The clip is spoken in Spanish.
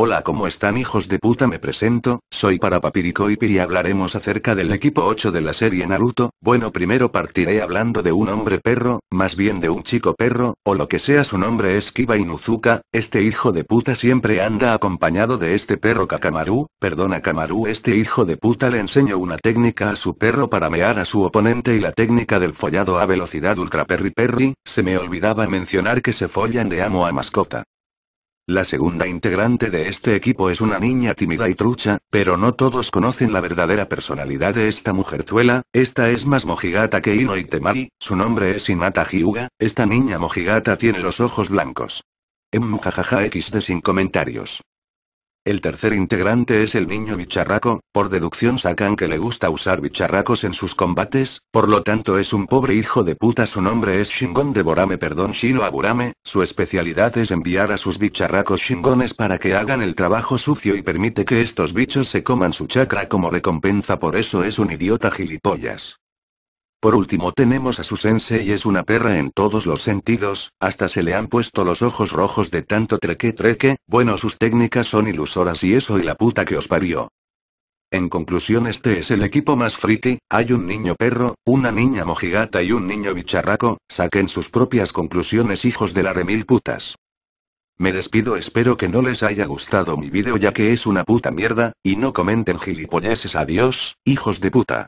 Hola, ¿cómo están hijos de puta? Me presento, soy para Papirico y hablaremos acerca del equipo 8 de la serie Naruto. Bueno, primero partiré hablando de un hombre perro, más bien de un chico perro, o lo que sea su nombre es Kiba Inuzuka, este hijo de puta siempre anda acompañado de este perro Kakamaru, perdona Kamaru, este hijo de puta le enseñó una técnica a su perro para mear a su oponente y la técnica del follado a velocidad ultra perri perri, se me olvidaba mencionar que se follan de amo a mascota. La segunda integrante de este equipo es una niña tímida y trucha, pero no todos conocen la verdadera personalidad de esta mujerzuela, esta es más mojigata que Ino Temari, su nombre es Inata Hyuga, esta niña mojigata tiene los ojos blancos. Em jajaja x sin comentarios. El tercer integrante es el niño bicharraco, por deducción sacan que le gusta usar bicharracos en sus combates, por lo tanto es un pobre hijo de puta su nombre es Shingon de Borame perdón Shino Aburame, su especialidad es enviar a sus bicharracos Shingones para que hagan el trabajo sucio y permite que estos bichos se coman su chakra como recompensa por eso es un idiota gilipollas. Por último tenemos a su sensei es una perra en todos los sentidos, hasta se le han puesto los ojos rojos de tanto treque treque, bueno sus técnicas son ilusoras y eso y la puta que os parió. En conclusión este es el equipo más friki, hay un niño perro, una niña mojigata y un niño bicharraco, saquen sus propias conclusiones hijos de la remil putas. Me despido espero que no les haya gustado mi vídeo ya que es una puta mierda, y no comenten gilipolleses adiós, hijos de puta.